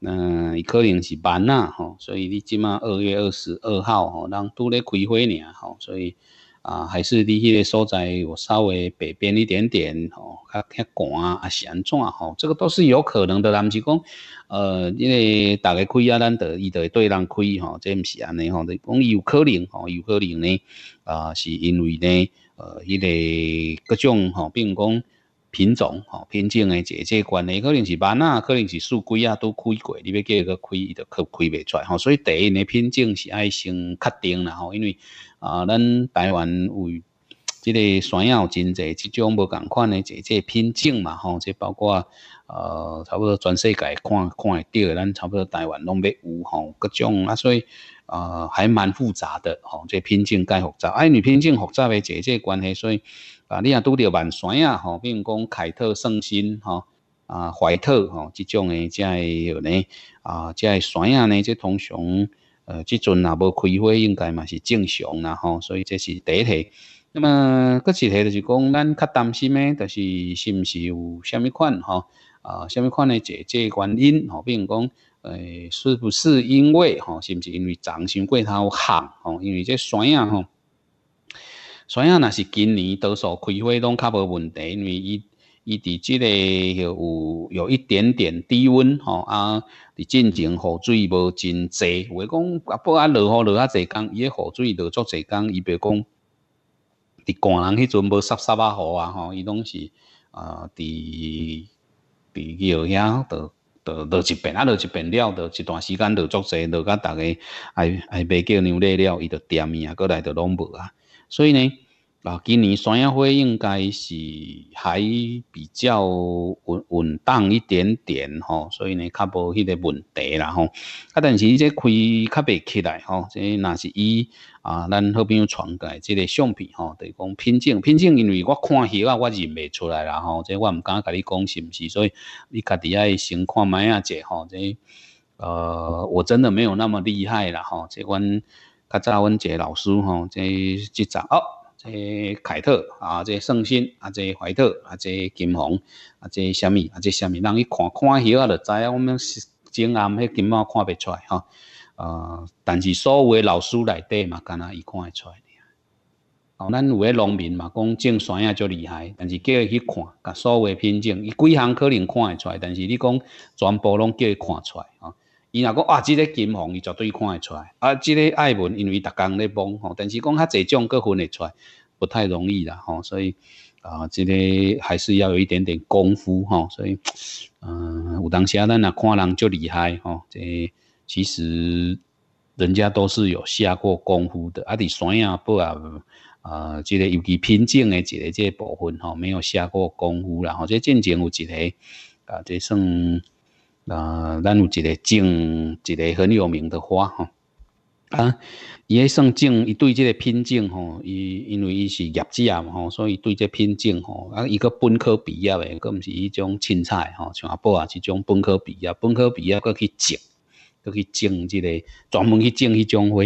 那伊可能是慢啊吼。所以你即马二月二十二号吼，人拄咧开花尔吼，所以。啊，还是你迄个所在，有稍微北边一点点吼，较较寒啊，是安怎啊，吼，这个都是有可能的。啦，毋是讲，呃，因为逐个开啊，咱得伊得对人开吼，这毋是安尼吼，就讲有可能吼，有可能呢，啊，是因为呢，呃，迄个各种吼，比如讲。品种吼品种的这这关系，可能是 b 仔，可能是树龟啊都开过，你要叫佫开，伊就开开袂出吼。所以一的品种是爱先确定啦吼，因为啊，咱台湾有即个山药真侪，即种无共款的这这品种嘛吼，即包括呃差不多全世界看看会到，咱差不多台湾拢要有吼各种啊，所以呃还蛮复杂的吼，即品种介复杂，因为品种复杂的这这关系，所以。啊，你也拄到万山啊，吼，比如讲凯特圣心，吼，啊，怀特，吼，这种诶，才会，吼咧，啊，才会山啊，咧，即通常，呃，即阵若无开花，应该嘛是正常啦，吼，所以这是第一。那么，搁一提就是讲，咱较担心诶，就是是毋是有虾米款，吼，啊，虾米款诶，这这原因，吼，比如讲，诶，是不是因为，吼，是毋是因为长成过头旱，吼，因为这山啊，吼。所以啊，若是今年多数开会拢较无问题，因为伊伊伫即个有有一点点低温吼啊，伫进前雨水无真济，话讲不啊落雨落啊济工，伊个雨水落足济工，伊别讲伫寒人迄阵无湿湿啊雨啊吼，伊拢是啊伫伫热遐着着落一遍啊，落一遍了，着一段时间落足济，落甲逐个，还啊袂叫牛奶了，伊着掂伊啊，过来都拢无啊。所以呢，啊，今年山药会应该是还比较稳稳当一点点吼，所以呢，较无迄个问题啦吼。啊，但是这开较袂起来吼，这若是伊啊，咱好朋友传过来这个相片吼，等是讲品种品种，因为我看起啊，我认袂出来啦吼，这我毋敢甲你讲是毋是，所以你家己爱先看买啊者吼，这呃，我真的没有那么厉害啦哈，这关。较早阮一个老师吼，即即长哦，即凯特啊，即圣心啊，即怀特啊，即金红啊，即小米啊，即小米，人伊看看许啊，就知影，我们种暗迄金毛看袂出来吼。呃，但是所有诶老师内底嘛，敢若伊看会出来。哦，咱有诶农民嘛，讲种山啊足厉害，但是叫伊去看，甲所有品种，伊几项可能看会出来，但是你讲全部拢叫伊看出来吼。伊若讲啊，即个金黄伊绝对看得出来。啊，即个艾文，因为逐工嚟摸，但是讲较侪种個分会出，来，不太容易啦。吼，所以啊，即个还是要有一点点功夫。吼，所以，嗯，有当时咱若看人足厉害。吼，即其实人家都是有下过功夫的。啊伫山啊、坡啊，啊，即个尤其品种诶一个即个部分吼，没有下过功夫啦。吼，即进前有一个啊，即算。啊，咱有一个种一个很有名的花吼，啊，伊咧算种伊对即个品种吼，伊因为伊是业者嘛吼，所以对个品种吼啊，伊个本科毕业的，个毋是迄种凊彩吼，像阿宝啊，是种本科毕业，本科毕业个去种，个去种这个专门去种迄种花，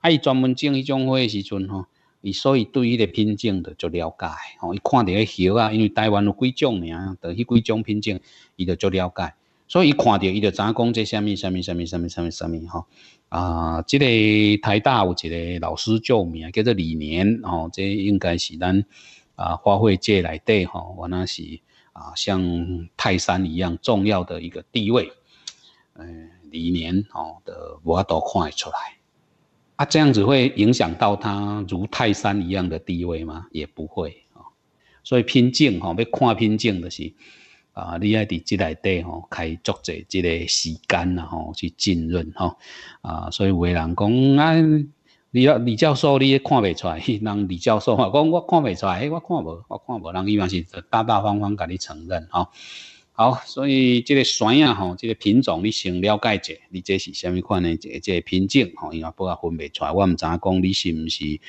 啊，伊专门种迄种花的时阵吼，伊所以对伊个品种着足了解吼，伊看着个叶啊，因为台湾有几种尔，着迄几种品种，伊着足了解。所以看到伊就怎讲？在下面，下面，下面，下面，下面，下面，哈啊！这个台大有一个老师叫名，叫做李年哦，这应该是咱啊花卉界内底哈，原来是啊像泰山一样重要的一个地位。嗯，李年哦的我都看出来，啊，这样子会影响到他如泰山一样的地位吗？也不会啊。所以偏静哦，要看偏静的是。啊，你爱伫即内底吼，开足侪即个时间啦吼，去浸润吼啊，所以有诶人讲啊，李李教授你看袂出来，人李教授嘛讲我看袂出来，嘿，我看无，我看无，人伊嘛是大大方方甲你承认吼。好，所以即个山啊吼，即个品种你先了解者，你这是虾米款个即即品种吼，伊嘛不阿分袂出来，我毋知影讲你是毋是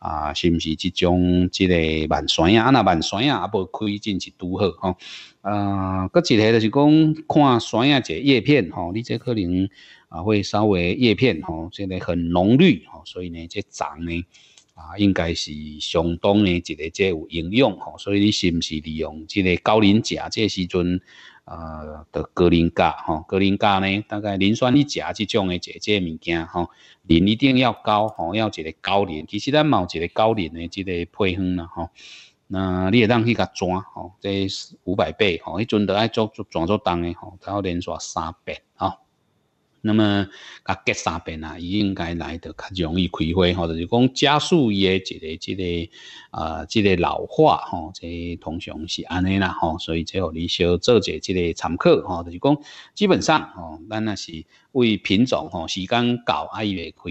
啊？是毋是即种即个万山啊？若万山啊，啊无开进是拄好吼。啊，搁一个就是讲看山啊，一个叶片吼，你这可能啊会稍微叶片吼，一个很浓绿吼，所以呢，这长呢啊应该是相当的，一个这有营养吼，所以你是不是利用这个高磷钾这时阵啊的高磷钾吼，高磷钾呢大概磷酸一钾这种的这这物件吼，磷一定要高吼，要一个高磷，其实咱有一个高磷的这个配方啦吼。嗯，你会当去甲赚吼，即五百倍吼，迄阵着爱做做赚做动的吼，到连续三百吼。那么啊，隔三遍啊，伊应该来的较容易开花吼，就是讲加速一个即个啊，即个老化吼，即通常是安尼啦吼，所以即互你小做一下即个参考吼，就是讲基本上哦，咱那是为品种吼，时间啊伊会开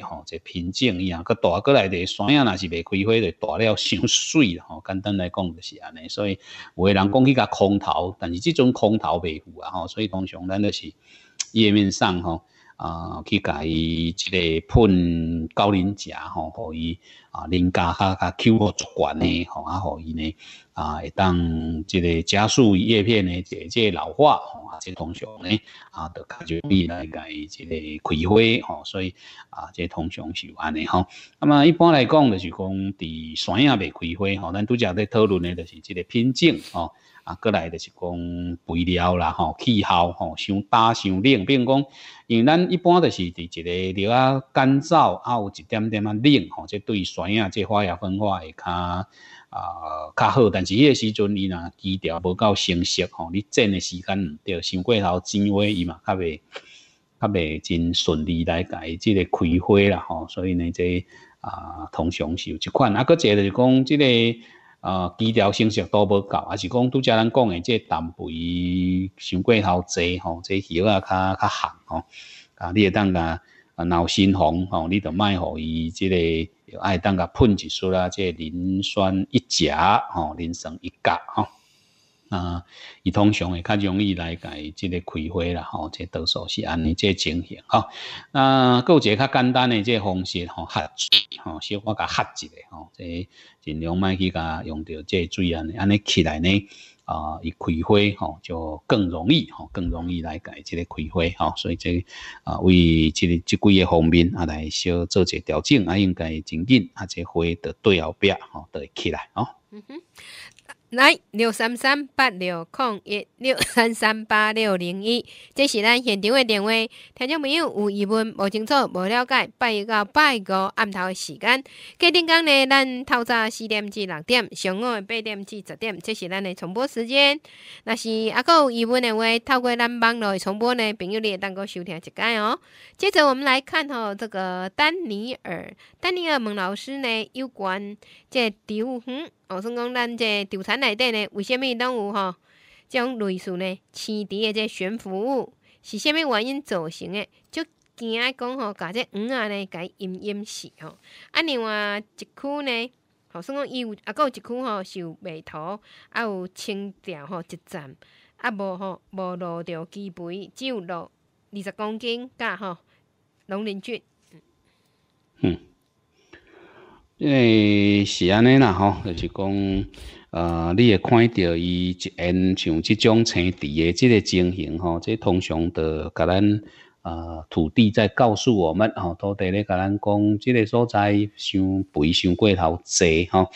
花吼，即品种伊啊，佮大过来的山啊，那是袂开花的，大了伤水吼，简单来讲就是安尼，所以有诶人讲伊甲空头，但是即种空头袂有啊吼，所以通常咱就是。叶面上吼啊，去甲伊一个喷高磷钾吼，互伊啊磷钾哈啊 Q 活足管呢吼，啊，互伊呢啊会当一个加速叶片呢渐个老化吼，啊，即通常呢啊，就较少易来甲伊一个开花吼，所以啊，即通常是安尼吼。那么一般来讲，就是讲伫山也未开花吼，咱拄则在讨论呢，就是即个品种哦。啊，过来就是讲肥料啦，吼气候吼，伤焦伤冷，比如讲，因为咱一般就是伫一个了啊干燥啊有一点点啊冷吼，即对山啊即花芽分化会较啊较好，但是迄个时阵伊若枝条无够成熟吼，你种的时间毋对，伤过头种花伊嘛较未较未真顺利来伊即个开花啦吼，所以呢，即啊通常是有一款，啊，搁者就是讲即个。啊，几条信息都无够，还是讲拄则咱讲的，这蛋白伤过头侪吼，这肉啊较较咸吼，啊你会当甲啊脑心红吼，你着卖互伊即个，爱当甲喷一束啦，即磷酸一钾吼，磷酸一钙吼。啊，伊通常会较容易来伊即个开花啦，吼，即多数是安尼即个情形吼。那有一个较简单诶即个方式吼，合水吼，小可甲合一个吼，即尽量莫去甲用着即个水安尼，安尼起来呢，啊，伊开花吼就更容易吼，更容易来伊即个开花吼。所以这啊，为即个即几个方面啊，来小做些调整啊，应该真紧啊，即花伫对后壁吼，就会起来哦。来六三三八六空一六三三八六零一，这是咱现场的电话。听众朋友，有疑问、无清楚、无了解，拜一到拜五暗头的时间。今天讲呢，咱透早四点至六点，上午的八点至十点，这是咱的重播时间。若是啊，个疑问的话，透过咱网络的重播呢，朋友你也当个收听一解哦。接着我们来看吼，这个丹尼尔，丹尼尔蒙老师呢，有关这丢魂。老师讲咱这稻田内底呢，为虾物拢有吼、即种类似呢，池猪的这悬浮物是虾物原因造成的？就惊讲吼，甲这鱼啊呢，伊淹淹死吼。啊，另外一区呢，老师讲伊有，啊，佫有一区吼，是有麦头，啊，有青条吼，一站，啊，无吼，无落着基肥，只有落二十公斤，甲吼农林猪。嗯。因为是安尼啦吼，就是讲，呃，你会看到伊，因像即种青地的即个情形吼，即通常着甲咱呃土地在告诉我们吼，土地咧甲咱讲即个所在伤肥伤过头侪吼。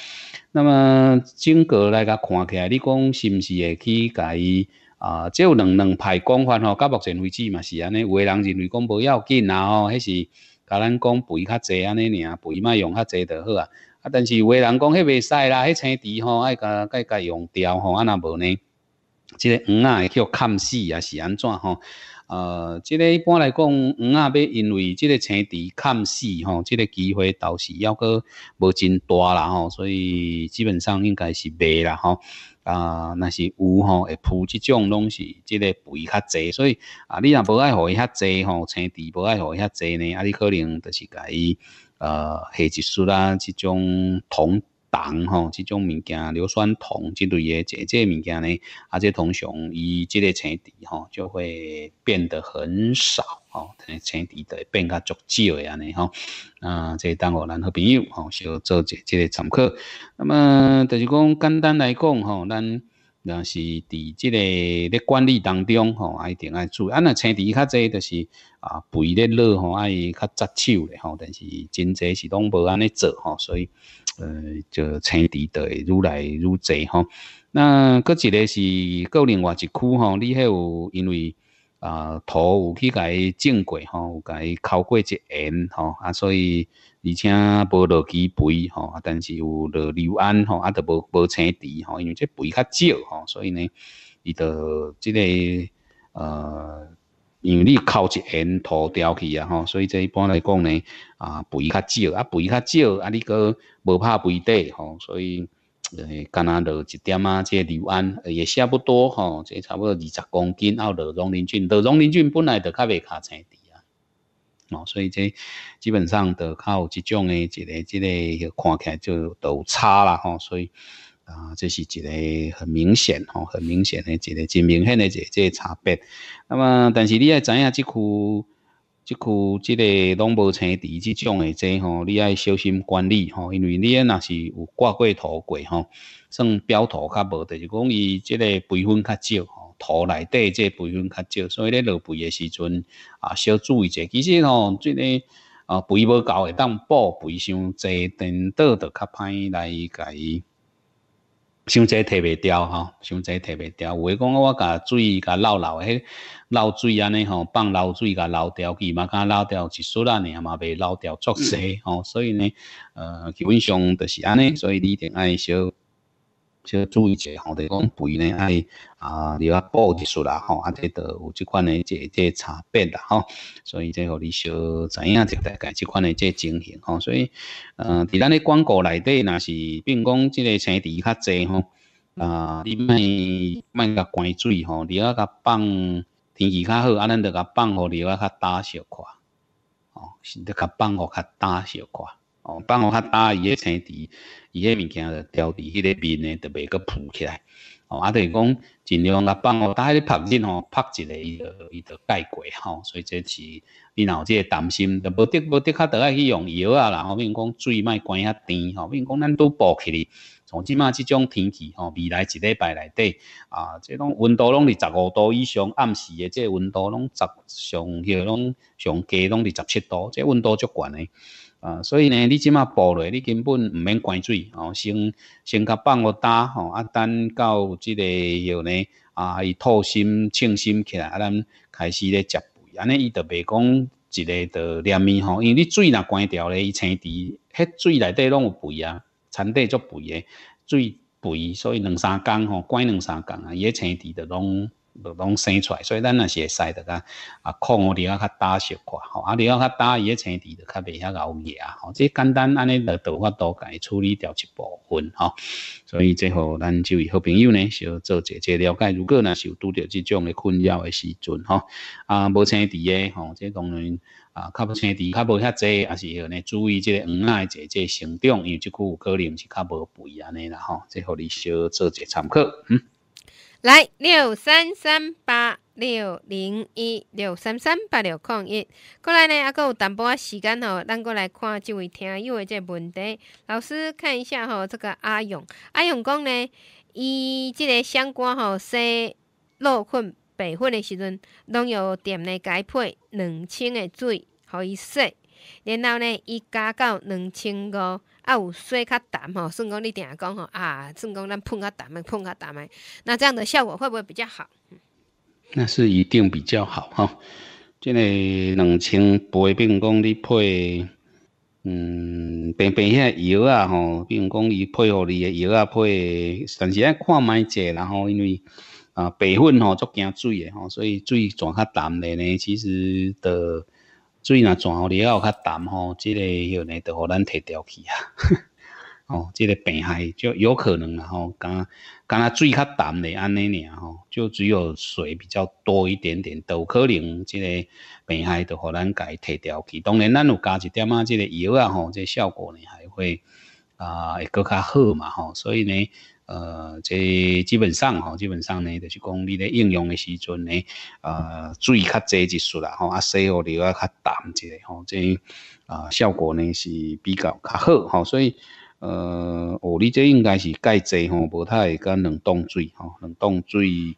那么整个来甲看起来，你讲是毋是会去甲伊啊？只有两两派讲法吼，到目前为止嘛是安尼，有个人认为讲无要紧啦吼，迄是。甲咱讲肥较济安尼尔，肥嘛用较济就好啊。啊，但是话人讲迄未使啦，迄青池吼爱甲、甲甲用掉吼，安若无呢？即个黄啊叫砍死啊是安怎吼？呃，即个一般来讲，黄啊要因为即个青池砍死吼，即个机会倒是抑个无真大啦吼，所以基本上应该是未啦吼。啊，那是有吼，会铺即种拢是即个肥较济，所以啊，你若无爱互伊较济吼，青地无爱互伊较济呢，啊，你可能就是甲伊，呃，下一输啦，即种桶。铜哈，这种物件，硫酸铜这类诶，这这物件咧，啊，这通常伊即个青苔哈，就会变得很少吼，哦，等青苔会变较足少诶安尼吼。啊，即当我咱好朋友吼，哈，就做一即个常客。那么，就是讲简单来讲哈，咱若是伫即个咧管理当中吼，啊一定爱注意。啊，那青苔较侪，就是啊，肥咧落吼，啊，伊较扎手嘞吼，但是真济是拢无安尼做吼，所以。呃，就青地会愈来愈侪吼。那搁一个是够另外一区吼，你还有因为啊土有去伊种过哈，有伊烤过一烟哈啊，所以而且无落鸡肥哈，但是有落硫胺哈，啊都无无青地哈，因为这肥较少哈，所以呢，伊就即个呃。因为你靠一烟土雕去啊，吼，所以这一般来讲呢，啊，肥较少，啊，肥较少，啊，你个无拍肥底，吼，所以，呃，加拿落一点啊，这硫胺也下不多，吼，这差不多二十公斤，啊落龙磷菌，落龙磷菌本来就较袂卡青滴啊，哦，所以这基本上的靠这种的，一个、即个，看起来就都差啦，吼，所以。啊，这是一个很明显吼，很明显的一个真明显的这个差别。那么，但是你要知影即区即区即个拢无青地即种的即吼，你要小心管理吼，因为你若是有挂过土过吼，算标土较无，就是讲伊即个培分较少吼，土内底即培分较少，所以你落肥的时阵啊，小注意者。其实吼，即个啊肥无够会当补，肥伤侪垫倒着较歹来改。伤在摕袂掉，吼，伤在摕袂掉。有话讲，我甲水甲漏漏，迄漏水安尼，吼，放漏水甲漏掉去嘛，敢漏掉几束啦，你嘛未漏掉足死，吼。所以呢，呃，基本上就是安尼，所以你定爱少。少注意者，吼，哋讲肥呢，爱啊，你要补啲素啦吼，啊，即个有即款诶，即即差别啦吼，所以即互你少知影就大概即款诶即情形吼，所以，嗯，伫咱诶广告内底，若是并讲即个青地较侪吼，啊，你卖卖甲关水吼，你要甲放天气较好，啊，咱着甲放互你啊较大小块，哦，是着甲放互较大小块。哦，帮我较焦伊个青池，伊个物件着调伫迄个面呢，特别个浮起来。哦，啊，就是讲尽量甲放我打迄子拍子吼，拍一个伊就伊就解过吼。所以这是你即个担心，都无得无得较得爱去用药啊。然后面讲水麦关较甜吼，面讲咱拄保起哩。从起码即种天气吼，未来一礼拜内底啊，即拢温度拢伫十五度以上，暗时的这温度拢十上，就拢上低拢伫十七度，即温度足悬诶。啊，所以呢，你即马播落，你根本毋免关水哦，先先甲放我打哦，啊，等到即个又呢啊，伊吐心清新起来，啊，咱开始咧食肥，安尼伊就袂讲一个着黏面吼，因为你水若关掉咧，伊青苔，迄水内底拢有肥啊，田底足肥诶，水肥，所以两三工吼，关两三工啊，伊青苔着拢。拢生出来，所以咱是会使得个啊，空我哋啊较大少寡吼，啊，你要较大伊些生地，就较未遐熬夜啊。吼，即简单安尼的做法都改处理掉一部分吼。所以，即乎咱就位好朋友呢，小做一节了解。如果呢，受拄着即种的困扰的时阵吼，啊，无生地的吼，即当然啊，较无生地，较无遐济，还是吼呢，注意即个黄仔的节节生长，因为即久有可能是较无肥安尼啦吼。即互你小做者参考，嗯。来六三三八六零一六三三八六空一，过来呢阿哥有淡薄啊时间哦，咱过来看几位听，又会借问题。老师看一下哦，这个阿勇，阿勇讲呢，伊这个相瓜吼，说落困白粉的时阵，拢有店内改配两千的水，好伊思。然后呢，伊加到两千五，啊有说较淡吼，算讲你定下讲吼，啊算讲咱喷较淡的，喷较淡的，那这样的效果会不会比较好？那是一定比较好哈。这个两千百病讲你配嗯，平平遐药啊吼，比如讲伊配互你的药啊配，但是爱看麦济，然后因为啊白粉吼足惊水的吼，所以水全较淡的呢，其实的。水若浊互你也有较淡吼，即个迄个着互咱摕掉去啊。[LAUGHS] 哦，即个病害就有可能啊吼。干干，若水较淡咧，安尼尔吼，就只有水比较多一点点，都可能即个病害都互咱家摕掉去。当然，咱有加一点啊，即个药啊吼，这效果呢还会啊，会搁较好嘛吼。所以呢。呃，即基本上吼，基本上呢，就是讲你咧应用的时阵呢，呃，水较济一熟啦，吼啊，洗芋料啊较淡些，吼，即啊效果呢是比较较好，吼，所以呃，哦，你即应该是介济吼，无太可冷冻水吼，冷冻水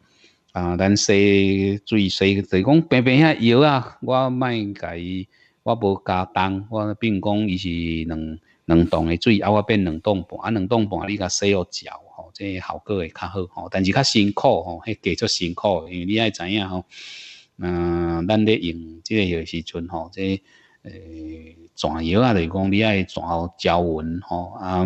啊，咱洗水洗，就讲平平遐药啊，我卖伊，我无加冻，我变讲伊是两两冻的水，啊，我变两冻盘，啊，两冻盘你甲洗芋蕉。即效果会较好吼，但是较辛苦吼，迄加术辛苦，因为你爱知影吼，嗯，咱咧用即个有时阵吼，即诶转药啊，就是讲你爱转焦纹吼啊。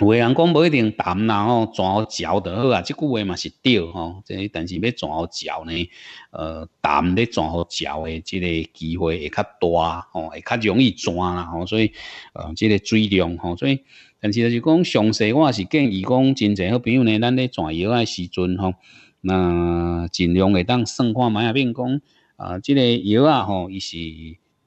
有诶人讲无一定淡然后转焦得好啊，即句话嘛是对吼，即但是要转焦呢，呃，淡咧转焦诶，即个机会会较大吼，会较容易转啦吼，所以呃，即个水量吼，所以。但是就是讲，详细我也是建议讲，真侪好朋友呢，咱咧转药的时阵吼，那尽量会当算看买啊，面讲啊，这个药啊吼，伊是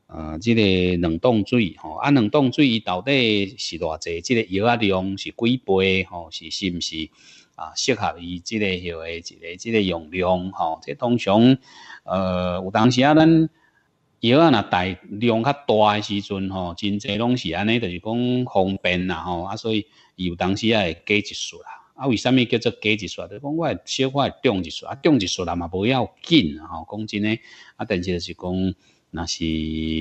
啊，这个冷冻水吼，啊，冷冻水伊到底是偌济，这个药啊量是几杯吼，是是毋是啊？适合伊这个许个一个这个用量吼，这通常呃，有当时啊咱。药啊，若大量较大诶时阵吼，真侪拢是安尼，就是讲方便啦吼啊，所以有当时也会加一束啦。啊，为虾米叫做加一束？就讲我小会重一束，啊，重一束啦嘛，无要紧吼，讲真诶，啊，但是就是讲。那是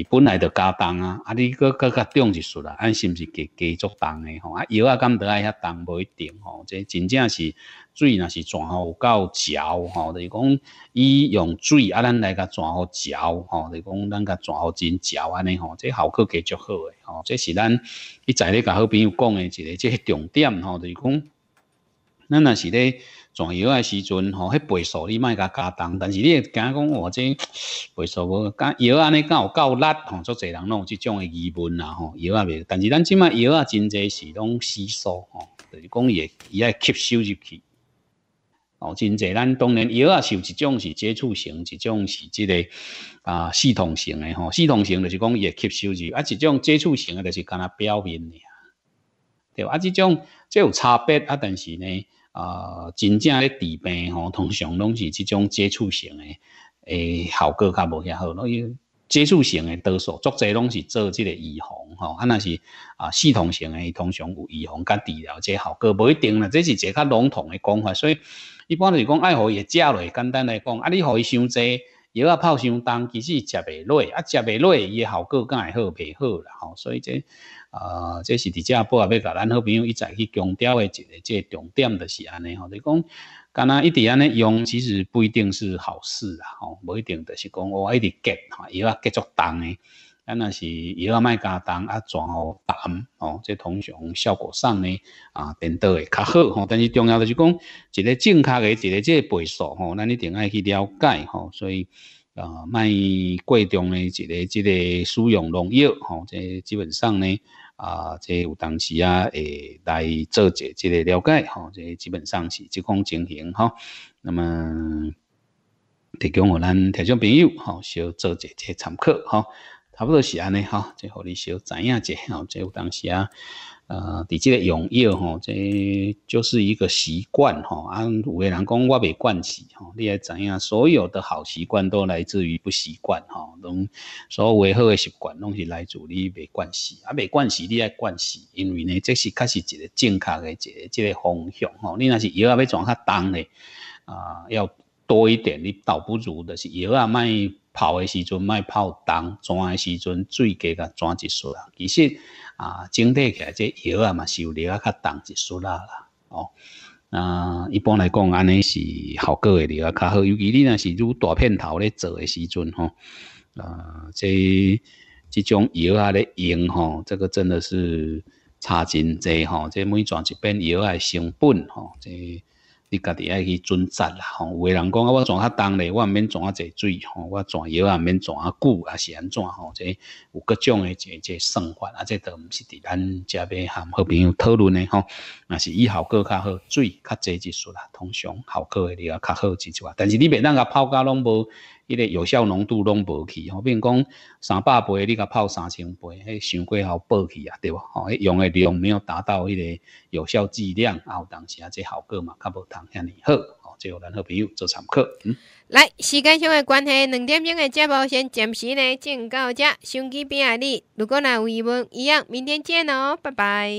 本来就加重啊，啊，你搁搁较重一出啦，啊、是毋是加加足重诶吼？啊，药啊，敢得爱遐重无一定吼，这真正是水若是全好够焦吼，就是讲伊用水啊，咱来甲全好焦吼，就是讲咱甲全好真焦安尼吼，这效果加足好诶吼，这是咱以前咧甲好朋友讲诶一个这个重点吼，就是讲，咱若是咧。撞药诶时阵吼，迄倍数你卖甲加重，但是你会惊讲哇，即 [SNIFFS] 倍数无，药安尼敢有够力吼？足侪人拢有即种诶疑问啦吼，药啊袂，但是咱即卖药啊，真侪是拢吸收吼，就是讲伊爱吸收入去。哦，真侪咱当然药啊，有一种是接触型，一种是即个啊系统型诶吼。系统型就是讲会吸收入，啊，一种接触型诶，就是干那表面诶，对吧？啊，即种即有差别啊，但是呢。啊，真正咧治病吼，通常拢是即种接触型诶，诶，效果较无遐好。因为接触型诶，多数作者拢是做即个预防吼，啊，若是啊系统型诶，通常有预防甲治疗，个效果无一定啦。这是一个较笼统诶讲法，所以一般就是讲爱互伊食落。简单来讲，啊，你互伊伤济，药啊泡伤重，其实食袂落，啊，食袂落，伊诶效果更会好袂好啦，吼，所以这。啊，这是伫遮波啊？要甲咱好朋友一再去强调的，一个这重点的是安尼吼，就讲，干呐一直安尼用，其实不一定是好事啊吼，无一定的是讲哇，一直急吼，也要继足动诶。啊若是也要卖加动啊，全哦动吼，这通常效果上呢啊，得倒会较好吼。但是重要的是讲，一个正确诶，一个这倍数吼，咱一定爱去了解吼，所以啊，卖贵重诶一个一个使用农药吼，这基本上呢。啊，这有当时啊，诶，来做者，这个了解吼。这基本上是即款情形吼。那么提供我咱听众朋友吼，小做者个参考吼。差不多是安尼吼，即互你小知影者吼。这有当时啊。呃，伫这个用药吼，这就是一个习惯吼。啊，有个人讲我袂惯习吼，你也知影，所有的好习惯都来自于不习惯吼，拢所谓好的习惯拢是来自于袂惯习，啊，袂惯习你爱惯习，因为呢，这是确实一个正确的一个一个方向吼。你若是药啊要转较重呢，啊，要多一点，你倒不如就是药啊卖泡的时阵卖泡重，转的时阵水加甲转一少啊。其实。啊，整体起来，这药啊嘛，有率啊较重一丝啦啦，哦，啊，一般来讲，安尼是效果会比较好，尤其你若是如大片头咧做诶时阵吼。啊，这即种药啊咧用吼，这个真的是差真济吼，这每转一遍药啊成本吼，这。你家己爱去遵执啦，吼！有诶人讲啊，我怎较重咧，我毋免怎啊坐水吼，我怎摇啊，毋免怎啊久啊，是安怎吼？即有各种诶即即算法啊，即都毋是伫咱遮边含好朋友讨论诶吼。若是伊效果较好，水较侪一熟啦，通常效果诶会啊较好几撮。但是你袂当甲泡脚拢无。迄个有效浓度拢无去，哦，比如讲三百倍你甲泡三千倍，迄伤过好爆去啊，对不？迄用的量没有达到迄个有效剂量，啊，当时啊这效果嘛，较无通下哩好，哦，最后好朋友做参考。嗯，来时间上的关系，两点钟的节目先暂时呢就到这，先机边啊你，如果若有疑问一样，明天见哦，拜拜。